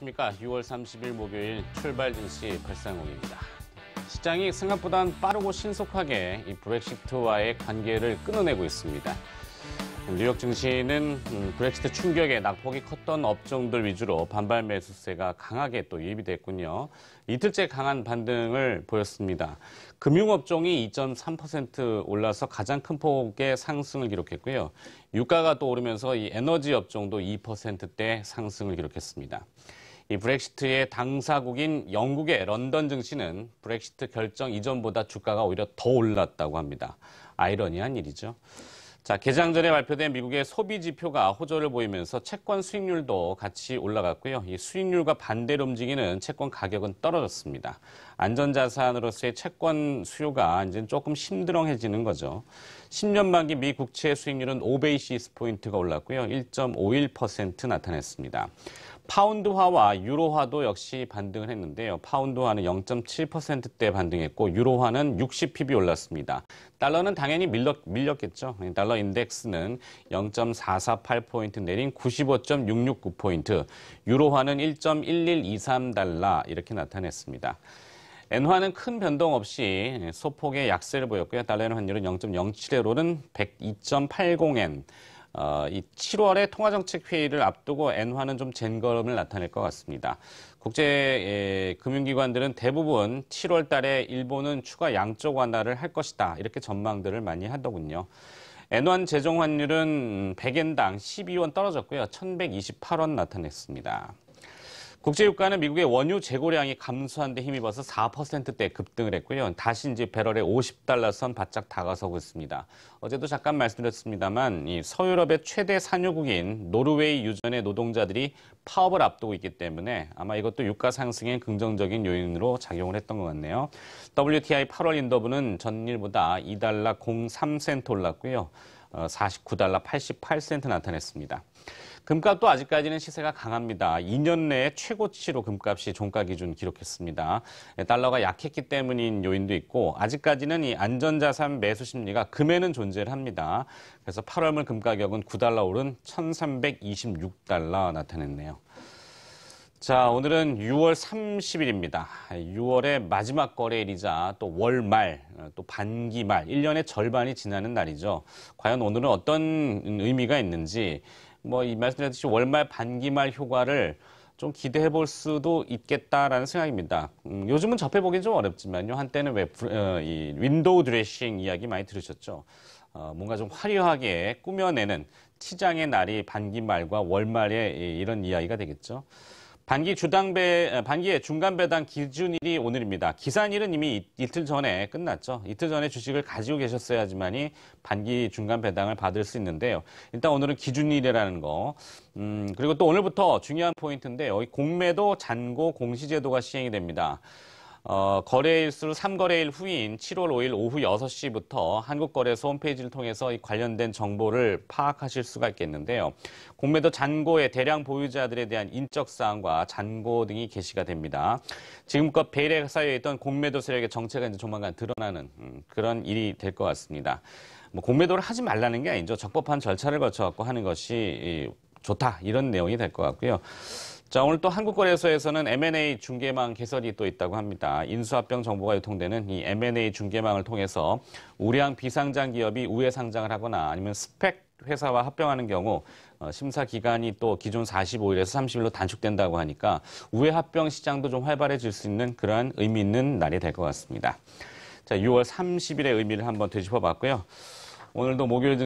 안녕하십니까. 6월 30일 목요일 출발 증시 발상홍입니다. 시장이 생각보다 빠르고 신속하게 이 브렉시트와의 관계를 끊어내고 있습니다. 뉴욕 증시는 음, 브렉시트 충격에 낙폭이 컸던 업종들 위주로 반발 매수세가 강하게 또 유입됐군요. 이 이틀째 강한 반등을 보였습니다. 금융업종이 2.3% 올라서 가장 큰 폭의 상승을 기록했고요. 유가가 또 오르면서 이 에너지 업종도 2%대 상승을 기록했습니다. 이 브렉시트의 당사국인 영국의 런던 증시는 브렉시트 결정 이전보다 주가가 오히려 더 올랐다고 합니다. 아이러니한 일이죠. 자, 개장 전에 발표된 미국의 소비 지표가 호조를 보이면서 채권 수익률도 같이 올라갔고요. 이 수익률과 반대로 움직이는 채권 가격은 떨어졌습니다. 안전자산으로서의 채권 수요가 이제 조금 심드렁해지는 거죠. 10년 만기 미 국채 수익률은 5베이시스 포인트가 올랐고요. 1.51% 나타냈습니다. 파운드화와 유로화도 역시 반등을 했는데요. 파운드화는 0.7%대 반등했고 유로화는 60pb 올랐습니다. 달러는 당연히 밀렸, 겠죠 예, 달러 인덱스는 0.448포인트 내린 95.669포인트, 유로화는 1.1123달러 이렇게 나타냈습니다. 엔화는 큰 변동 없이 예, 소폭의 약세를 보였고요. 달러엔 환율은 0.07에로는 102.80엔, 어, 이 7월에 통화정책 회의를 앞두고 엔화는 좀 젠걸음을 나타낼 것 같습니다. 국제 금융기관들은 대부분 7월 달에 일본은 추가 양적 완화를 할 것이다. 이렇게 전망들을 많이 하더군요. 엔원 재정 환율은 100엔당 12원 떨어졌고요. 1128원 나타냈습니다. 국제유가는 미국의 원유 재고량이 감소한 데 힘입어서 4%대 급등을 했고요. 다시 이제 배럴에 50달러 선 바짝 다가서고 있습니다. 어제도 잠깐 말씀드렸습니다만 이 서유럽의 최대 산유국인 노르웨이 유전의 노동자들이 파업을 앞두고 있기 때문에 아마 이것도 유가 상승에 긍정적인 요인으로 작용을 했던 것 같네요. WTI 8월 인더브는 전일보다 2달러 03센트 올랐고요. 49달러 어, 88센트 나타냈습니다. 금값도 아직까지는 시세가 강합니다. 2년 내에 최고치로 금값이 종가 기준 기록했습니다. 예, 달러가 약했기 때문인 요인도 있고 아직까지는 이 안전자산 매수 심리가 금에는 존재를 합니다. 그래서 8월물 금가격은 9달러 오른 1,326달러 나타냈네요. 자, 오늘은 6월 30일입니다. 6월의 마지막 거래일이자 또 월말, 또 반기말, 1년의 절반이 지나는 날이죠. 과연 오늘은 어떤 의미가 있는지, 뭐, 이 말씀드렸듯이 월말, 반기말 효과를 좀 기대해 볼 수도 있겠다라는 생각입니다. 음, 요즘은 접해보긴 좀 어렵지만요. 한때는 왜 어, 이 윈도우 드레싱 이야기 많이 들으셨죠? 어, 뭔가 좀 화려하게 꾸며내는 시장의 날이 반기말과 월말의 이런 이야기가 되겠죠. 반기 주당배 반기의 중간 배당 기준일이 오늘입니다. 기산일은 이미 이틀 전에 끝났죠. 이틀 전에 주식을 가지고 계셨어야지만이 반기 중간 배당을 받을 수 있는데요. 일단 오늘은 기준일이라는 거. 음, 그리고 또 오늘부터 중요한 포인트인데 여기 공매도 잔고 공시제도가 시행이 됩니다. 어, 거래일수로 3거래일 후인 7월 5일 오후 6시부터 한국거래소 홈페이지를 통해서 이 관련된 정보를 파악하실 수가 있겠는데요. 공매도 잔고의 대량 보유자들에 대한 인적사항과 잔고 등이 게시가 됩니다. 지금껏 베일에 쌓여 있던 공매도 세력의 정체가 이제 조만간 드러나는 음, 그런 일이 될 것 같습니다. 뭐 공매도를 하지 말라는 게 아니죠. 적법한 절차를 거쳐 갖고 하는 것이 좋다 이런 내용이 될 것 같고요. 자, 오늘 또 한국거래소에서는 M&A 중개망 개설이 또 있다고 합니다. 인수합병 정보가 유통되는 이 M&A 중개망을 통해서 우량 비상장 기업이 우회 상장을 하거나 아니면 스펙 회사와 합병하는 경우 어, 심사 기간이 또 기존 45일에서 30일로 단축된다고 하니까 우회 합병 시장도 좀 활발해질 수 있는 그러한 의미 있는 날이 될 것 같습니다. 자, 6월 30일의 의미를 한번 되짚어 봤고요. 오늘도 목요일